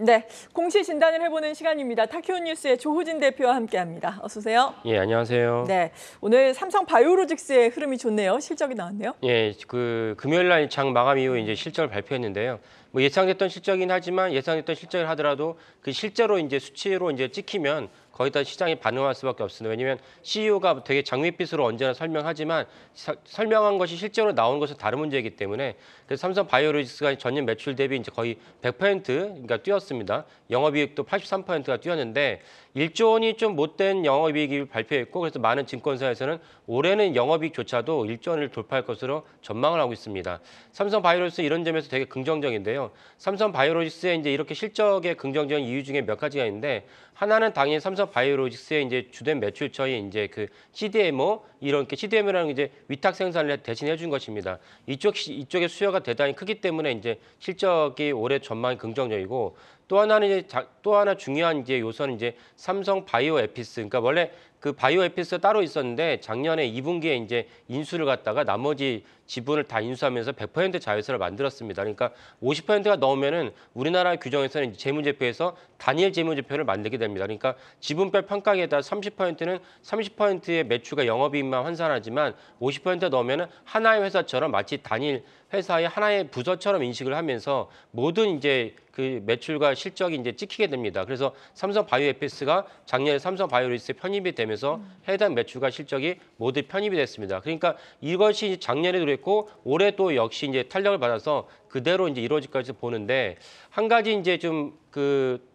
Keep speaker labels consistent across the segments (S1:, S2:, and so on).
S1: 네, 공시 진단을 해보는 시간입니다. 타키온 뉴스의 조호진 대표와 함께합니다. 어서 오세요.
S2: 예, 안녕하세요.
S1: 네, 오늘 삼성 바이오로직스의 흐름이 좋네요. 실적이 나왔네요.
S2: 예, 그 금요일 날 장 마감 이후 이제 실적을 발표했는데요. 뭐 예상됐던 실적이긴 하지만 예상됐던 실적을 하더라도 그 실제로 이제 수치로 이제 찍히면 거의다 시장이 반응할 수밖에 없습니다. 왜냐하면 CEO가 되게 장밋빛으로 언제나 설명하지만 사, 설명한 것이 실제로 나오는 것은 다른 문제이기 때문에 그래서 삼성 바이오로직스가 전년 매출 대비 이제 거의 100% 그러니까 뛰었습니다. 영업이익도 83%가 뛰었는데 1조 원이 좀 못된 영업이익을 발표했고 그래서 많은 증권사에서는 올해는 영업이익조차도 1조 원을 돌파할 것으로 전망을 하고 있습니다. 삼성 바이오로직스 이런 점에서 되게 긍정적인데요. 삼성 바이오로직스의 이제 이렇게 실적의 긍정적인 이유 중에 몇 가지가 있는데 하나는 당연히 삼성 바이오로직스의 이제 주된 매출처인 이제 그 CDMO 이런 게 CDMO라는 이제 위탁 생산을 대신해 준 것입니다. 이쪽 이쪽의 수요가 대단히 크기 때문에 이제 실적이 올해 전망이 긍정적이고 또 하나는 이제 자, 또 하나 중요한 이제 요소는 이제 삼성 바이오 에피스. 그러니까 원래 그 바이오 에피스 따로 있었는데 작년에 2분기에 이제 인수를 갖다가 나머지 지분을 다 인수하면서 100% 자회사를 만들었습니다. 그러니까 50%가 넘으면은 우리나라 규정에서는 재무제표에서 단일 재무제표를 만들게 됩니다. 그러니까 지분별 평가액에다 30%는 30%의 매출과 영업이익만 환산하지만 50% 넘으면은 하나의 회사처럼 마치 단일 회사의 하나의 부서처럼 인식을 하면서 모든 이제 그 매출과 실적이 이제 찍히게 됩니다. 그래서 삼성 바이오 에피스가 작년에 삼성 바이오리스에 편입이 되면서 해당 매출과 실적이 모두 편입이 됐습니다. 그러니까 이것이 작년에도 그랬고 올해 도 역시 이제 탄력을 받아서 그대로 이제 이루어질까지 보는데 한 가지 이제 좀그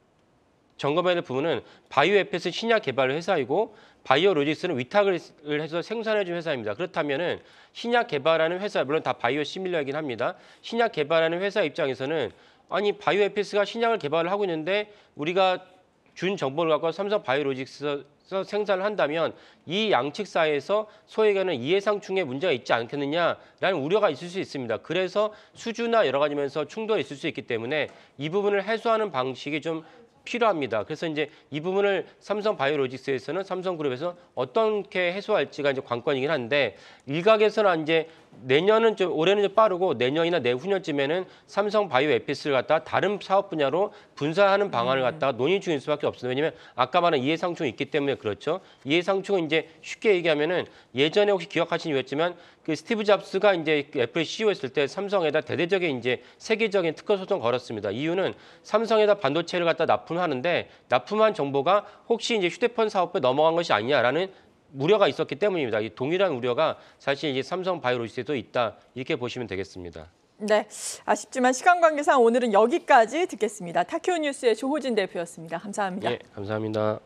S2: 점검해야 부분은 바이오에펫은 신약 개발 회사이고 바이오로직스는 위탁을 해서 생산해준 회사입니다. 그렇다면은 신약 개발하는 회사 물론 다 바이오 시밀러이긴 합니다. 신약 개발하는 회사 입장에서는 아니 바이오에피스가 신약을 개발을 하고 있는데 우리가 준 정보를 갖고 삼성 바이오로직스 에서 생산을 한다면 이 양측 사이에서 소액에는 이해상충의 문제가 있지 않겠느냐라는 우려가 있을 수 있습니다. 그래서 수주나 여러 가지면서 충돌이 있을 수 있기 때문에 이 부분을 해소하는 방식이 좀 필요합니다. 그래서 이제 이 부분을 삼성 바이오로직스에서는 삼성그룹에서 어떻게 해소할지가 이제 관건이긴 한데 일각에서는 이제 내년은 좀 올해는 좀 빠르고 내년이나 내후년쯤에는 삼성 바이오 에피스를 갖다 다른 사업 분야로 분사하는 방안을 음. 갖다 논의 중일 수밖에 없어요. 왜냐면 아까 말한 이해상충이 있기 때문에 그렇죠. 이해상충은 이제 쉽게 얘기하면은 예전에 혹시 기억하시는겠지만 그 스티브 잡스가 이제 그 애플 CEO였을 때 삼성에다 대대적인 이제 세계적인 특허 소송 걸었습니다. 이유는 삼성에다 반도체를 갖다 납품 납품 하는데 납품한 정보가 혹시 이제 휴대폰 사업에 넘어간 것이 아니냐라는 우려가 있었기 때문입니다. 이 동일한 우려가 사실 이제 삼성 바이오로직스에도 있다 이렇게 보시면 되겠습니다.
S1: 네, 아쉽지만 시간 관계상 오늘은 여기까지 듣겠습니다. 타키 뉴스의 조호진 대표였습니다. 감사합니다. 예,
S2: 감사합니다.